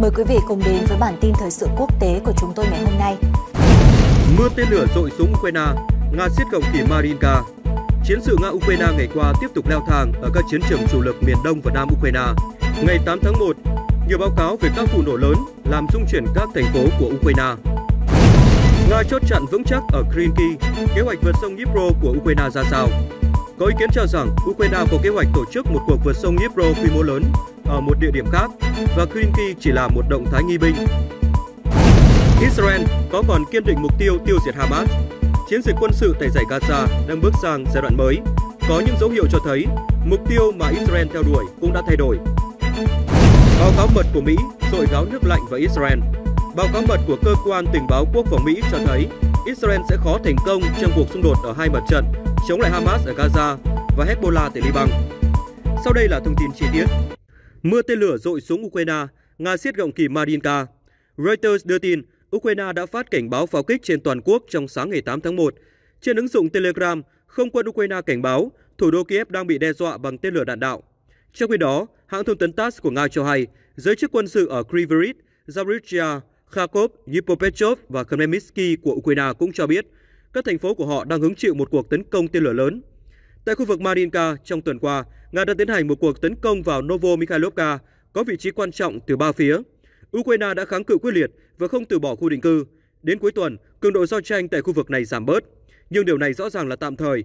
Mời quý vị cùng đến với bản tin thời sự quốc tế của chúng tôi ngày hôm nay. Mưa tên lửa dội súng Ukraine, Nga siết cổng kỷ Marinka. Chiến sự Nga-Ukraine ngày qua tiếp tục leo thang ở các chiến trường chủ lực miền Đông và Nam Ukraine. Ngày 8 tháng 1, nhiều báo cáo về các vụ nổ lớn làm rung chuyển các thành phố của Ukraine. Nga chốt chặn vững chắc ở Krinky, kế hoạch vượt sông Dnipro của Ukraine ra sao? Có ý kiến cho rằng Ukraine có kế hoạch tổ chức một cuộc vượt sông Dnipro quy mô lớn ở một địa điểm khác và Krinky chỉ là một động thái nghi binh. Israel có còn kiên định mục tiêu tiêu diệt Hamas? Chiến dịch quân sự tại giải Gaza đang bước sang giai đoạn mới. Có những dấu hiệu cho thấy mục tiêu mà Israel theo đuổi cũng đã thay đổi. Báo cáo mật của Mỹ dội gáo nước lạnh vào Israel. Báo cáo mật của cơ quan tình báo quốc phòng Mỹ cho thấy Israel sẽ khó thành công trong cuộc xung đột ở hai mặt trận chống lại Hamas ở Gaza và Hezbollah tại Liban. Sau đây là thông tin chi tiết. Mưa tên lửa dội xuống Ukraine, Nga siết gọng kỳ Marinka. Reuters đưa tin, Ukraine đã phát cảnh báo pháo kích trên toàn quốc trong sáng ngày 8 tháng 1. Trên ứng dụng Telegram, không quân Ukraine cảnh báo thủ đô Kiev đang bị đe dọa bằng tên lửa đạn đạo. Trong khi đó, hãng thông tấn TASS của Nga cho hay, giới chức quân sự ở Kryvyi, Zaporizhia, Kharkov, Dnipropetrovsk và Khmelnytsky của Ukraine cũng cho biết các thành phố của họ đang hứng chịu một cuộc tấn công tên lửa lớn. Tại khu vực Marinka trong tuần qua, Nga đã tiến hành một cuộc tấn công vào Novo Mikhailovka, có vị trí quan trọng từ ba phía. Ukraine đã kháng cự quyết liệt và không từ bỏ khu định cư. Đến cuối tuần, cường độ giao tranh tại khu vực này giảm bớt, nhưng điều này rõ ràng là tạm thời.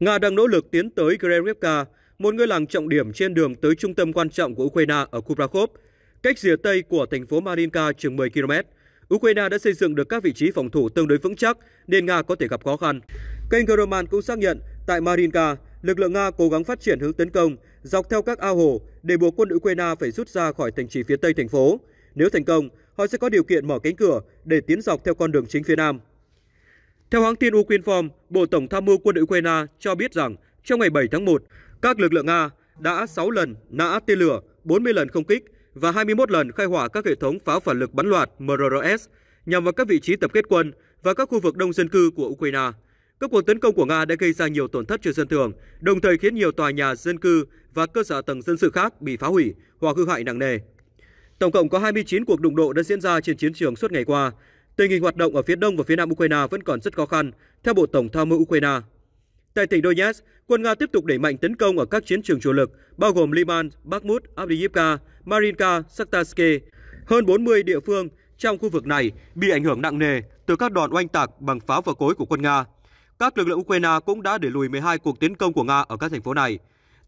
Nga đang nỗ lực tiến tới Gerevka, một ngôi làng trọng điểm trên đường tới trung tâm quan trọng của Ukraine ở Kubrakov, cách rìa tây của thành phố Marinka chừng 10 km. Ukraine đã xây dựng được các vị trí phòng thủ tương đối vững chắc nên Nga có thể gặp khó khăn. Kênh Groman cũng xác nhận Tại Marinka, lực lượng Nga cố gắng phát triển hướng tấn công dọc theo các ao hồ để buộc quân Ukraine phải rút ra khỏi thành trì phía tây thành phố. Nếu thành công, họ sẽ có điều kiện mở cánh cửa để tiến dọc theo con đường chính phía nam. Theo hãng tin Ukrinform, Bộ Tổng tham mưu quân Ukraine cho biết rằng trong ngày 7 tháng 1, các lực lượng Nga đã 6 lần nã tên lửa, 40 lần không kích và 21 lần khai hỏa các hệ thống pháo phản lực bắn loạt MRS nhằm vào các vị trí tập kết quân và các khu vực đông dân cư của Ukraine. Các cuộc tấn công của Nga đã gây ra nhiều tổn thất cho dân thường, đồng thời khiến nhiều tòa nhà dân cư và cơ sở tầng dân sự khác bị phá hủy hoặc hư hại nặng nề. Tổng cộng có 29 cuộc đụng độ đã diễn ra trên chiến trường suốt ngày qua. Tình hình hoạt động ở phía đông và phía nam Ukraine vẫn còn rất khó khăn, theo Bộ Tổng tham mưu Ukraine. Tại tỉnh Donetsk, quân Nga tiếp tục đẩy mạnh tấn công ở các chiến trường chủ lực, bao gồm Liman, Bakhmut, Avdiivka, Marinka, Saktarsky. Hơn 40 địa phương trong khu vực này bị ảnh hưởng nặng nề từ các đòn oanh tạc bằng pháo và cối của quân Nga các lực lượng Ukraine cũng đã đẩy lùi 12 cuộc tiến công của Nga ở các thành phố này.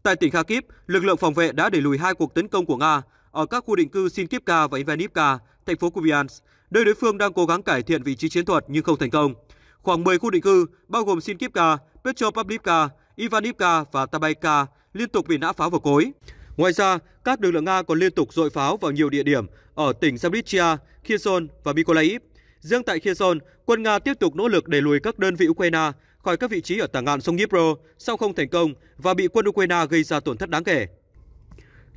Tại tỉnh Kharkiv, lực lượng phòng vệ đã đẩy lùi hai cuộc tấn công của Nga ở các khu định cư Sinkivka và Ivanivka, thành phố Kupiansk, nơi đối phương đang cố gắng cải thiện vị trí chiến thuật nhưng không thành công. Khoảng 10 khu định cư, bao gồm Sinkivka, Petropavlivka, Ivanivka và Tabayka, liên tục bị nã pháo vào cối. Ngoài ra, các lực lượng Nga còn liên tục dội pháo vào nhiều địa điểm ở tỉnh Zaporizhia, Kherson và Mykolaiv Riêng tại Kherson, quân Nga tiếp tục nỗ lực đẩy lùi các đơn vị Ukraine khỏi các vị trí ở tả ngạn sông Dnipro sau không thành công và bị quân Ukraine gây ra tổn thất đáng kể.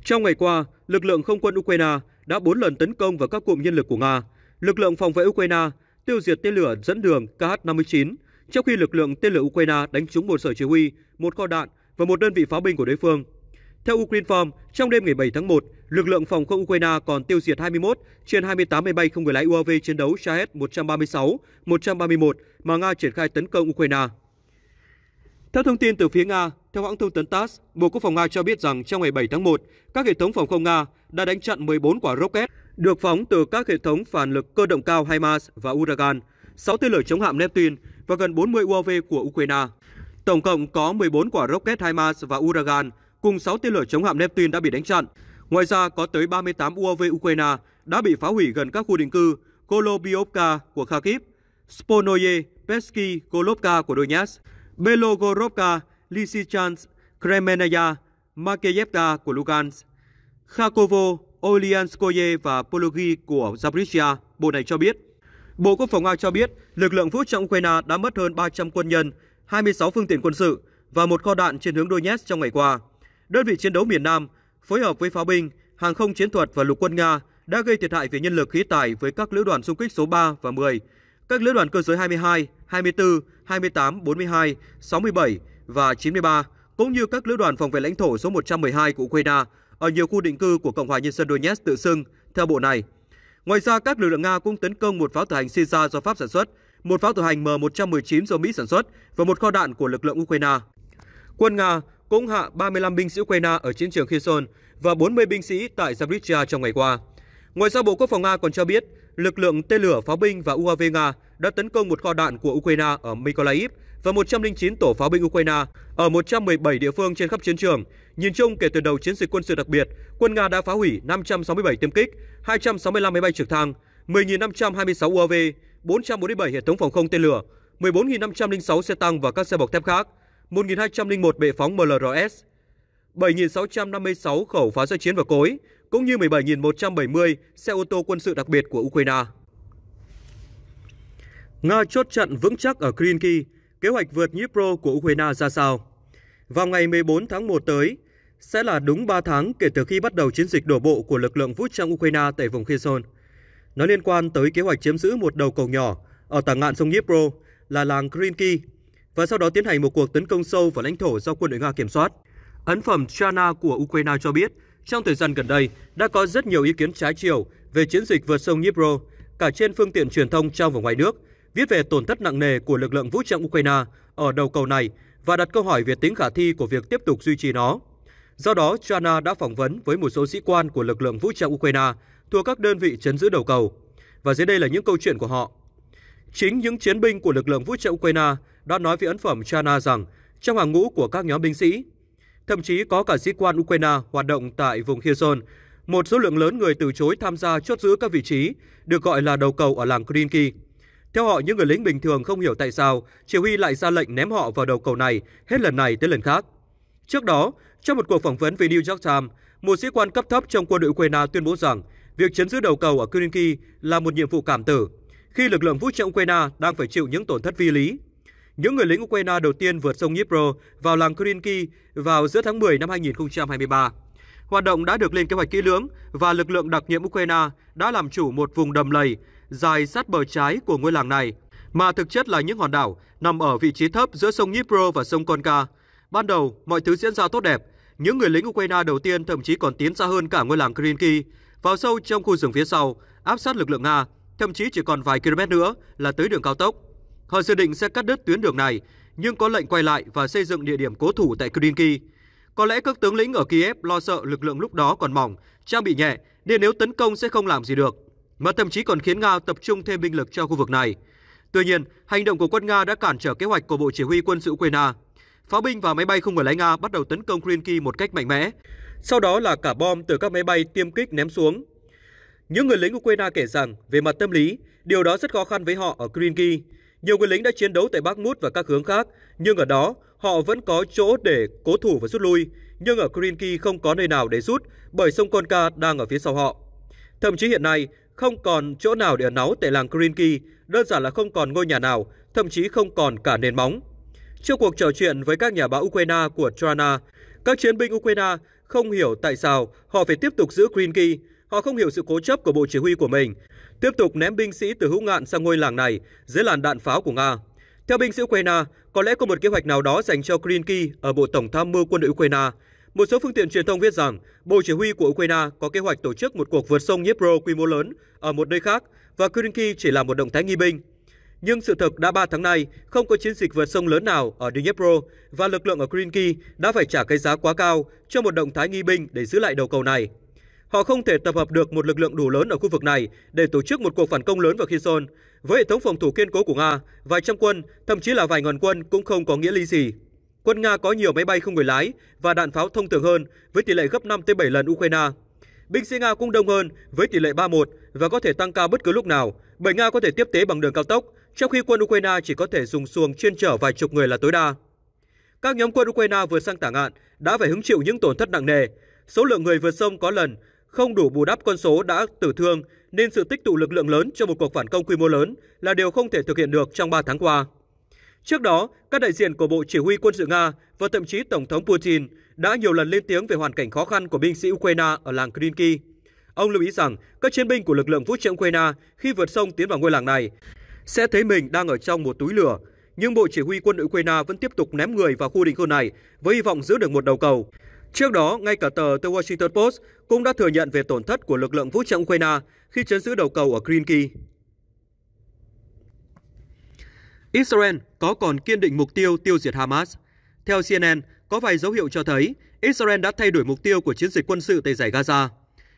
Trong ngày qua, lực lượng không quân Ukraine đã 4 lần tấn công vào các cụm nhân lực của Nga. Lực lượng phòng vệ Ukraine tiêu diệt tên lửa dẫn đường KH-59, trong khi lực lượng tên lửa Ukraine đánh trúng một sở chỉ huy, một kho đạn và một đơn vị pháo binh của đối phương. Theo Ukrinform, trong đêm ngày 7 tháng 1, lực lượng phòng không Ukraine còn tiêu diệt 21 trên 28 máy bay không người lái UAV chiến đấu Shahed-136, 131 mà Nga triển khai tấn công Ukraine. Theo thông tin từ phía Nga, theo hãng thông tấn TASS, Bộ Quốc phòng Nga cho biết rằng trong ngày 7 tháng 1, các hệ thống phòng không Nga đã đánh chặn 14 quả rocket được phóng từ các hệ thống phản lực cơ động cao HIMARS và Uragan, 6 tên lửa chống hạm Neptune và gần 40 UAV của Ukraine. Tổng cộng có 14 quả rocket HIMARS và Uragan – cùng 6 tên lửa chống hạm Neptune đã bị đánh chặn. Ngoài ra, có tới 38 UAV Ukraine đã bị phá hủy gần các khu định cư Kolobiovka của Kharkiv, Sponoye, Pesky, Golovka của Donetsk, Belogorovka, Lysychansk, Kremenaya, Makeyevka của Lugansk, Kharkovo, Olianskoye và Pologi của Zaporizhia, Bộ này cho biết. Bộ Quốc phòng Nga cho biết lực lượng vũ trang Ukraine đã mất hơn 300 quân nhân, 26 phương tiện quân sự và một kho đạn trên hướng Donetsk trong ngày qua. Đơn vị chiến đấu miền Nam phối hợp với pháo binh, hàng không chiến thuật và lục quân Nga đã gây thiệt hại về nhân lực khí tải với các lữ đoàn xung kích số 3 và 10, các lữ đoàn cơ giới 22, 24, 28, 42, 67 và 93, cũng như các lữ đoàn phòng vệ lãnh thổ số 112 của Ukraine ở nhiều khu định cư của Cộng hòa Nhân dân Donetsk tự xưng, theo bộ này. Ngoài ra, các lực lượng Nga cũng tấn công một pháo tự hành sisa do Pháp sản xuất, một pháo tự hành M119 do Mỹ sản xuất và một kho đạn của lực lượng Ukraine. Quân Nga cũng hạ 35 binh sĩ Ukraine ở chiến trường Kherson và 40 binh sĩ tại Zaporizhia trong ngày qua. Ngoài ra, Bộ Quốc phòng Nga còn cho biết, lực lượng tên lửa pháo binh và UAV Nga đã tấn công một kho đạn của Ukraine ở Mykolaiv và 109 tổ pháo binh Ukraine ở 117 địa phương trên khắp chiến trường. Nhìn chung, kể từ đầu chiến dịch quân sự đặc biệt, quân Nga đã phá hủy 567 tiêm kích, 265 máy bay trực thăng, 10.526 UAV, 447 hệ thống phòng không tên lửa, 14.506 xe tăng và các xe bọc thép khác – 1.201 bệ phóng MLRS, 7.656 khẩu pháo gia chiến và cối, cũng như 17.170 xe ô tô quân sự đặc biệt của Ukraine. Nga chốt chặn vững chắc ở Krinky, kế hoạch vượt Dnipro của Ukraine ra sao? Vào ngày 14 tháng 1 tới, sẽ là đúng 3 tháng kể từ khi bắt đầu chiến dịch đổ bộ của lực lượng vũ trang Ukraine tại vùng Kherson. Nó liên quan tới kế hoạch chiếm giữ một đầu cầu nhỏ ở tả ngạn sông Dnipro là làng Krinky và sau đó tiến hành một cuộc tấn công sâu vào lãnh thổ do quân đội Nga kiểm soát. Ấn phẩm Chana của Ukraine cho biết, trong thời gian gần đây đã có rất nhiều ý kiến trái chiều về chiến dịch vượt sông Dnipro, cả trên phương tiện truyền thông trong và ngoài nước, viết về tổn thất nặng nề của lực lượng vũ trang Ukraine ở đầu cầu này và đặt câu hỏi về tính khả thi của việc tiếp tục duy trì nó. Do đó, Chana đã phỏng vấn với một số sĩ quan của lực lượng vũ trang Ukraine thuộc các đơn vị chấn giữ đầu cầu. Và dưới đây là những câu chuyện của họ. Chính những chiến binh của lực lượng vũ trang Ukraine đã nói với ấn phẩm Chana rằng trong hàng ngũ của các nhóm binh sĩ, thậm chí có cả sĩ quan Ukraine hoạt động tại vùng Kherson, một số lượng lớn người từ chối tham gia chốt giữ các vị trí được gọi là đầu cầu ở làng Krinki. Theo họ, những người lính bình thường không hiểu tại sao chỉ huy lại ra lệnh ném họ vào đầu cầu này hết lần này tới lần khác. Trước đó, trong một cuộc phỏng vấn với New York Times, một sĩ quan cấp thấp trong quân đội Ukraine tuyên bố rằng việc chấn giữ đầu cầu ở Krinki là một nhiệm vụ cảm tử khi lực lượng vũ trang Ukraine đang phải chịu những tổn thất vi lý. Những người lính Ukraine đầu tiên vượt sông Dnipro vào làng Krynki vào giữa tháng 10 năm 2023. Hoạt động đã được lên kế hoạch kỹ lưỡng và lực lượng đặc nhiệm Ukraine đã làm chủ một vùng đầm lầy dài sát bờ trái của ngôi làng này, mà thực chất là những hòn đảo nằm ở vị trí thấp giữa sông Dnipro và sông Konka. Ban đầu, mọi thứ diễn ra tốt đẹp. Những người lính Ukraine đầu tiên thậm chí còn tiến xa hơn cả ngôi làng Krynki, vào sâu trong khu rừng phía sau, áp sát lực lượng Nga thậm chí chỉ còn vài km nữa là tới đường cao tốc. Họ dự định sẽ cắt đứt tuyến đường này, nhưng có lệnh quay lại và xây dựng địa điểm cố thủ tại Krynky. Có lẽ các tướng lĩnh ở Kiev lo sợ lực lượng lúc đó còn mỏng, trang bị nhẹ, nên nếu tấn công sẽ không làm gì được, mà thậm chí còn khiến Nga tập trung thêm binh lực cho khu vực này. Tuy nhiên, hành động của quân Nga đã cản trở kế hoạch của Bộ Chỉ huy quân sự Ukraine. Pháo binh và máy bay không người lái Nga bắt đầu tấn công Krynky một cách mạnh mẽ. Sau đó là cả bom từ các máy bay tiêm kích ném xuống những người lính Ukraine kể rằng về mặt tâm lý, điều đó rất khó khăn với họ ở Krinky. Nhiều người lính đã chiến đấu tại Bakhmut và các hướng khác, nhưng ở đó họ vẫn có chỗ để cố thủ và rút lui. Nhưng ở Krinky không có nơi nào để rút bởi sông Konka đang ở phía sau họ. Thậm chí hiện nay, không còn chỗ nào để ẩn náu tại làng Krinky, đơn giản là không còn ngôi nhà nào, thậm chí không còn cả nền móng. Trước cuộc trò chuyện với các nhà báo Ukraine của Trana, các chiến binh Ukraine không hiểu tại sao họ phải tiếp tục giữ Krinky, Họ không hiểu sự cố chấp của bộ chỉ huy của mình, tiếp tục ném binh sĩ từ hữu ngạn sang ngôi làng này dưới làn đạn pháo của Nga. Theo binh sĩ Ukraine, có lẽ có một kế hoạch nào đó dành cho Krinky ở Bộ Tổng tham mưu quân đội Ukraine. Một số phương tiện truyền thông viết rằng Bộ Chỉ huy của Ukraine có kế hoạch tổ chức một cuộc vượt sông Dnipro quy mô lớn ở một nơi khác và Krinky chỉ là một động thái nghi binh. Nhưng sự thực đã 3 tháng nay, không có chiến dịch vượt sông lớn nào ở Dnipro và lực lượng ở Krinky đã phải trả cái giá quá cao cho một động thái nghi binh để giữ lại đầu cầu này. Họ không thể tập hợp được một lực lượng đủ lớn ở khu vực này để tổ chức một cuộc phản công lớn vào Kherson. Với hệ thống phòng thủ kiên cố của Nga, vài trăm quân, thậm chí là vài ngàn quân cũng không có nghĩa lý gì. Quân Nga có nhiều máy bay không người lái và đạn pháo thông thường hơn với tỷ lệ gấp 5 tới 7 lần Ukraine. Binh sĩ Nga cũng đông hơn với tỷ lệ 3-1 và có thể tăng cao bất cứ lúc nào, bởi Nga có thể tiếp tế bằng đường cao tốc, trong khi quân Ukraine chỉ có thể dùng xuồng chuyên chở vài chục người là tối đa. Các nhóm quân Ukraine vừa sang tả ngạn đã phải hứng chịu những tổn thất nặng nề. Số lượng người vượt sông có lần không đủ bù đắp con số đã tử thương nên sự tích tụ lực lượng lớn cho một cuộc phản công quy mô lớn là điều không thể thực hiện được trong 3 tháng qua. Trước đó, các đại diện của Bộ Chỉ huy quân sự Nga và thậm chí Tổng thống Putin đã nhiều lần lên tiếng về hoàn cảnh khó khăn của binh sĩ Ukraine ở làng Krynky. Ông lưu ý rằng các chiến binh của lực lượng vũ trang Ukraine khi vượt sông tiến vào ngôi làng này sẽ thấy mình đang ở trong một túi lửa, nhưng Bộ Chỉ huy quân đội Ukraine vẫn tiếp tục ném người vào khu định cư này với hy vọng giữ được một đầu cầu. Trước đó, ngay cả tờ The Washington Post cũng đã thừa nhận về tổn thất của lực lượng vũ trang Ukraine khi chấn giữ đầu cầu ở Green Key. Israel có còn kiên định mục tiêu tiêu diệt Hamas. Theo CNN, có vài dấu hiệu cho thấy Israel đã thay đổi mục tiêu của chiến dịch quân sự tại giải Gaza.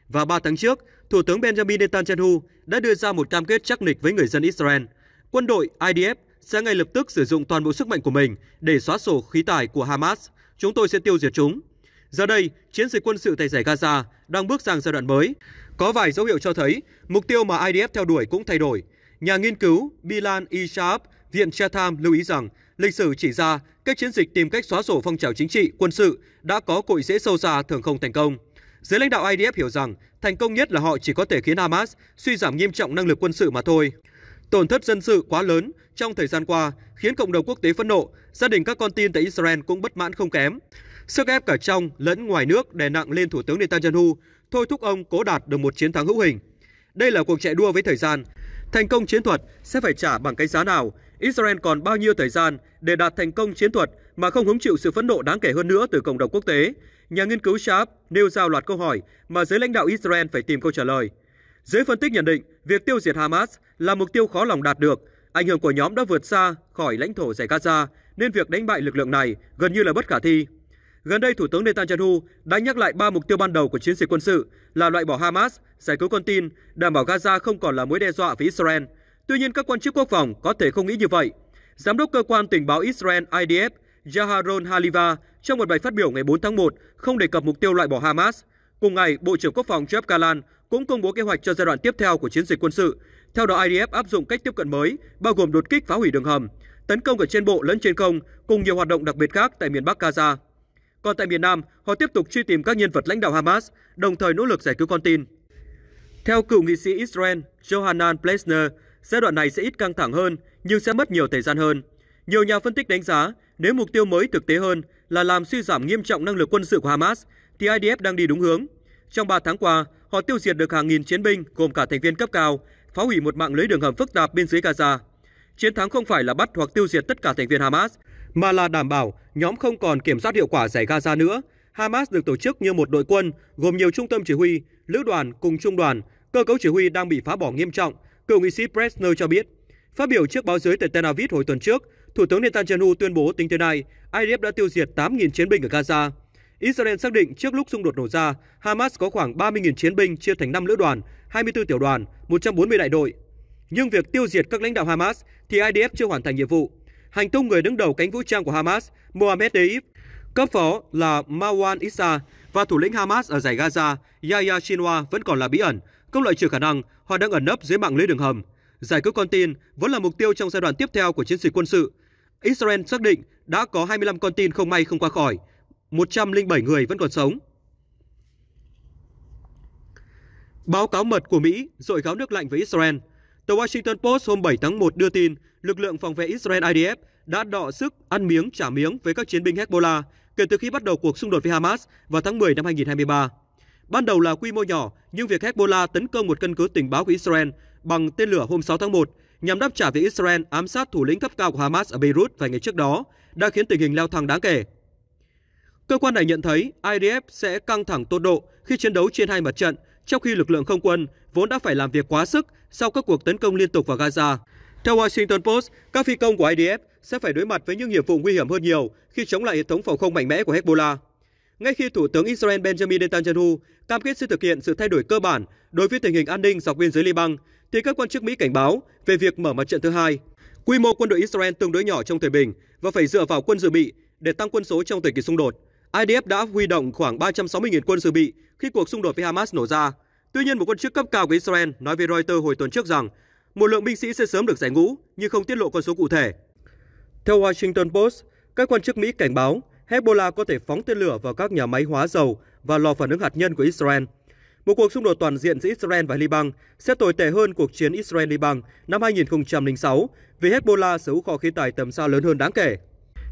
Và 3 tháng trước, Thủ tướng Benjamin Netanyahu đã đưa ra một cam kết chắc nịch với người dân Israel. Quân đội IDF sẽ ngay lập tức sử dụng toàn bộ sức mạnh của mình để xóa sổ khí tài của Hamas. Chúng tôi sẽ tiêu diệt chúng. Giờ đây, chiến dịch quân sự tại giải Gaza đang bước sang giai đoạn mới. Có vài dấu hiệu cho thấy mục tiêu mà IDF theo đuổi cũng thay đổi. Nhà nghiên cứu Bilan Ishaab, e. Viện Chatham lưu ý rằng lịch sử chỉ ra các chiến dịch tìm cách xóa sổ phong trào chính trị, quân sự đã có cội dễ sâu xa thường không thành công. Giới lãnh đạo IDF hiểu rằng thành công nhất là họ chỉ có thể khiến Hamas suy giảm nghiêm trọng năng lực quân sự mà thôi. Tổn thất dân sự quá lớn trong thời gian qua khiến cộng đồng quốc tế phẫn nộ, gia đình các con tin tại Israel cũng bất mãn không kém. Sức ép cả trong lẫn ngoài nước đè nặng lên Thủ tướng Netanyahu, thôi thúc ông cố đạt được một chiến thắng hữu hình. Đây là cuộc chạy đua với thời gian. Thành công chiến thuật sẽ phải trả bằng cái giá nào? Israel còn bao nhiêu thời gian để đạt thành công chiến thuật mà không hứng chịu sự phẫn nộ đáng kể hơn nữa từ cộng đồng quốc tế? Nhà nghiên cứu Sharp nêu ra loạt câu hỏi mà giới lãnh đạo Israel phải tìm câu trả lời. Giới phân tích nhận định, việc tiêu diệt Hamas là mục tiêu khó lòng đạt được. Ảnh hưởng của nhóm đã vượt xa khỏi lãnh thổ giải Gaza, nên việc đánh bại lực lượng này gần như là bất khả thi. Gần đây, Thủ tướng Netanyahu đã nhắc lại ba mục tiêu ban đầu của chiến dịch quân sự là loại bỏ Hamas, giải cứu con tin, đảm bảo Gaza không còn là mối đe dọa với Israel. Tuy nhiên, các quan chức quốc phòng có thể không nghĩ như vậy. Giám đốc cơ quan tình báo Israel IDF Yaharon Haliva trong một bài phát biểu ngày 4 tháng 1 không đề cập mục tiêu loại bỏ Hamas. Cùng ngày, Bộ trưởng Quốc phòng Jeff Galan cũng công bố kế hoạch cho giai đoạn tiếp theo của chiến dịch quân sự. Theo đó, IDF áp dụng cách tiếp cận mới, bao gồm đột kích phá hủy đường hầm, tấn công ở trên bộ lẫn trên không, cùng nhiều hoạt động đặc biệt khác tại miền Bắc Gaza. Còn tại miền Nam, họ tiếp tục truy tìm các nhân vật lãnh đạo Hamas, đồng thời nỗ lực giải cứu con tin. Theo cựu nghị sĩ Israel Johanan Plesner, giai đoạn này sẽ ít căng thẳng hơn nhưng sẽ mất nhiều thời gian hơn. Nhiều nhà phân tích đánh giá, nếu mục tiêu mới thực tế hơn là làm suy giảm nghiêm trọng năng lực quân sự của Hamas, thì IDF đang đi đúng hướng. Trong 3 tháng qua, họ tiêu diệt được hàng nghìn chiến binh gồm cả thành viên cấp cao, phá hủy một mạng lưới đường hầm phức tạp bên dưới Gaza. Chiến thắng không phải là bắt hoặc tiêu diệt tất cả thành viên Hamas, mà là đảm bảo nhóm không còn kiểm soát hiệu quả giải Gaza nữa. Hamas được tổ chức như một đội quân gồm nhiều trung tâm chỉ huy, lữ đoàn cùng trung đoàn, cơ cấu chỉ huy đang bị phá bỏ nghiêm trọng, cựu nghị sĩ Presner cho biết. Phát biểu trước báo giới tại Tel Aviv hồi tuần trước, Thủ tướng Netanyahu tuyên bố tính tới nay, IDF đã tiêu diệt 8.000 chiến binh ở Gaza. Israel xác định trước lúc xung đột nổ ra, Hamas có khoảng 30.000 chiến binh chia thành 5 lữ đoàn, 24 tiểu đoàn, 140 đại đội. Nhưng việc tiêu diệt các lãnh đạo Hamas thì IDF chưa hoàn thành nhiệm vụ hành tung người đứng đầu cánh vũ trang của Hamas, Mohammed Deif, cấp phó là Marwan Issa và thủ lĩnh Hamas ở giải Gaza, Yahya Sinwar vẫn còn là bí ẩn, công loại trừ khả năng họ đang ẩn nấp dưới mạng lưới đường hầm. Giải cứu con tin vẫn là mục tiêu trong giai đoạn tiếp theo của chiến dịch quân sự. Israel xác định đã có 25 con tin không may không qua khỏi, 107 người vẫn còn sống. Báo cáo mật của Mỹ dội gáo nước lạnh với Israel – Tờ Washington Post hôm 7 tháng 1 đưa tin lực lượng phòng vệ Israel IDF đã đọ sức ăn miếng trả miếng với các chiến binh Hezbollah kể từ khi bắt đầu cuộc xung đột với Hamas vào tháng 10 năm 2023. Ban đầu là quy mô nhỏ, nhưng việc Hezbollah tấn công một căn cứ tình báo của Israel bằng tên lửa hôm 6 tháng 1 nhằm đáp trả việc Israel ám sát thủ lĩnh cấp cao của Hamas ở Beirut vài ngày trước đó đã khiến tình hình leo thang đáng kể. Cơ quan này nhận thấy IDF sẽ căng thẳng tột độ khi chiến đấu trên hai mặt trận trong khi lực lượng không quân vốn đã phải làm việc quá sức sau các cuộc tấn công liên tục vào Gaza. Theo Washington Post, các phi công của IDF sẽ phải đối mặt với những nhiệm vụ nguy hiểm hơn nhiều khi chống lại hệ thống phòng không mạnh mẽ của Hezbollah. Ngay khi Thủ tướng Israel Benjamin Netanyahu cam kết sẽ thực hiện sự thay đổi cơ bản đối với tình hình an ninh dọc biên giới Liban, thì các quan chức Mỹ cảnh báo về việc mở mặt trận thứ hai. Quy mô quân đội Israel tương đối nhỏ trong thời bình và phải dựa vào quân dự bị để tăng quân số trong thời kỳ xung đột. IDF đã huy động khoảng 360.000 quân dự bị khi cuộc xung đột với Hamas nổ ra. Tuy nhiên, một quan chức cấp cao của Israel nói với Reuters hồi tuần trước rằng một lượng binh sĩ sẽ sớm được giải ngũ nhưng không tiết lộ con số cụ thể. Theo Washington Post, các quan chức Mỹ cảnh báo Hezbollah có thể phóng tên lửa vào các nhà máy hóa dầu và lò phản ứng hạt nhân của Israel. Một cuộc xung đột toàn diện giữa Israel và Liban sẽ tồi tệ hơn cuộc chiến Israel-Liban năm 2006 vì Hezbollah sở hữu kho khí tài tầm xa lớn hơn đáng kể.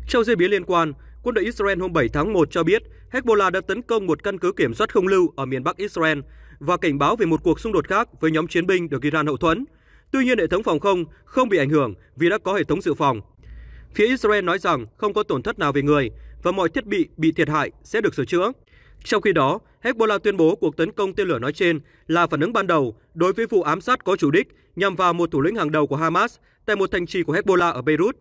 Trong diễn biến liên quan, Quân đội Israel hôm 7 tháng 1 cho biết Hezbollah đã tấn công một căn cứ kiểm soát không lưu ở miền Bắc Israel và cảnh báo về một cuộc xung đột khác với nhóm chiến binh được Iran hậu thuẫn. Tuy nhiên, hệ thống phòng không không bị ảnh hưởng vì đã có hệ thống dự phòng. Phía Israel nói rằng không có tổn thất nào về người và mọi thiết bị bị thiệt hại sẽ được sửa chữa. Trong khi đó, Hezbollah tuyên bố cuộc tấn công tên lửa nói trên là phản ứng ban đầu đối với vụ ám sát có chủ đích nhằm vào một thủ lĩnh hàng đầu của Hamas tại một thành trì của Hezbollah ở Beirut.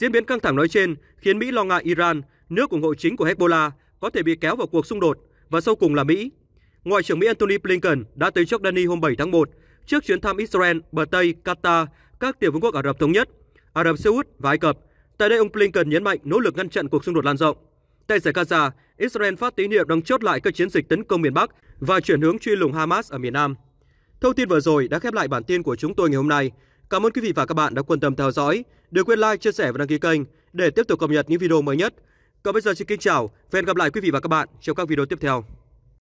Diễn biến căng thẳng nói trên khiến Mỹ lo ngại Iran, nước ủng hộ chính của Hezbollah, có thể bị kéo vào cuộc xung đột và sau cùng là Mỹ. Ngoại trưởng Mỹ Antony Blinken đã tới Jordani hôm 7 tháng 1 trước chuyến thăm Israel, bờ Tây, Qatar, các tiểu vương quốc Ả Rập Thống nhất, Ả Rập Xê Út và Ai Cập. Tại đây, ông Blinken nhấn mạnh nỗ lực ngăn chặn cuộc xung đột lan rộng. Tại giải Gaza, Israel phát tín hiệu đang chốt lại các chiến dịch tấn công miền Bắc và chuyển hướng truy lùng Hamas ở miền Nam. Thông tin vừa rồi đã khép lại bản tin của chúng tôi ngày hôm nay. Cảm ơn quý vị và các bạn đã quan tâm theo dõi. Đừng quên like, chia sẻ và đăng ký kênh để tiếp tục cập nhật những video mới nhất. Còn bây giờ xin kính chào và hẹn gặp lại quý vị và các bạn trong các video tiếp theo.